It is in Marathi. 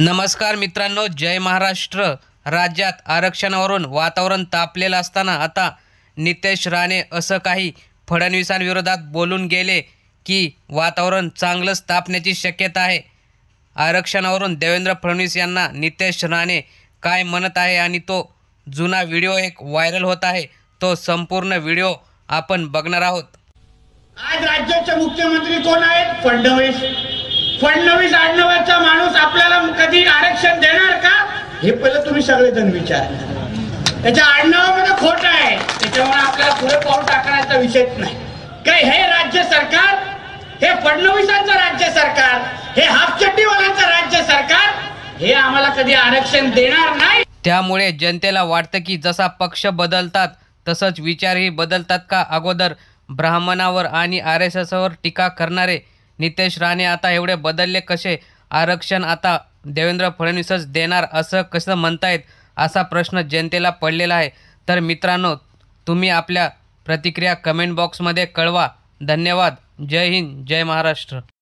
नमस्कार मित्रांनो जय महाराष्ट्र राज्यात आरक्षणावरून वातावरण तापलेलं असताना आता नितेश राणे असं काही फडणवीसांविरोधात बोलून गेले की वातावरण चांगलंच तापण्याची शक्यता आहे आरक्षणावरून देवेंद्र फडणवीस यांना नितेश राणे काय म्हणत आहे आणि तो जुना व्हिडिओ एक व्हायरल होत आहे तो संपूर्ण व्हिडिओ आपण बघणार आहोत आज राज्याचे मुख्यमंत्री कोण आहेत फडणवीस फडणवीस हे पहिलं तुम्ही सगळेजण विचार त्याच्या आडनावामध्ये खोट आहे त्याच्यामुळे आपल्याला पुढे पाऊल टाकण्याचा विषयच नाही काय हे राज्य सरकार हे फडणवीसांचं राज्य सरकार हे हाफचट्टीवाल्यांचं राज्य सरकार हे आम्हाला कधी आरक्षण देणार नाही त्यामुळे जनतेला वाटतं की जसा पक्ष बदलतात तसंच विचारही बदलतात का अगोदर ब्राह्मणावर आणि आर एस एसवर टीका करणारे नितेश राणे आता एवढे बदलले कसे आरक्षण आता देवेंद्र फडणवीसच देणार असं कसं म्हणतायत असा प्रश्न जनतेला पडलेला आहे तर मित्रांनो तुम्ही आपल्या प्रतिक्रिया कमेंट बॉक्समध्ये कळवा धन्यवाद जय हिंद जय महाराष्ट्र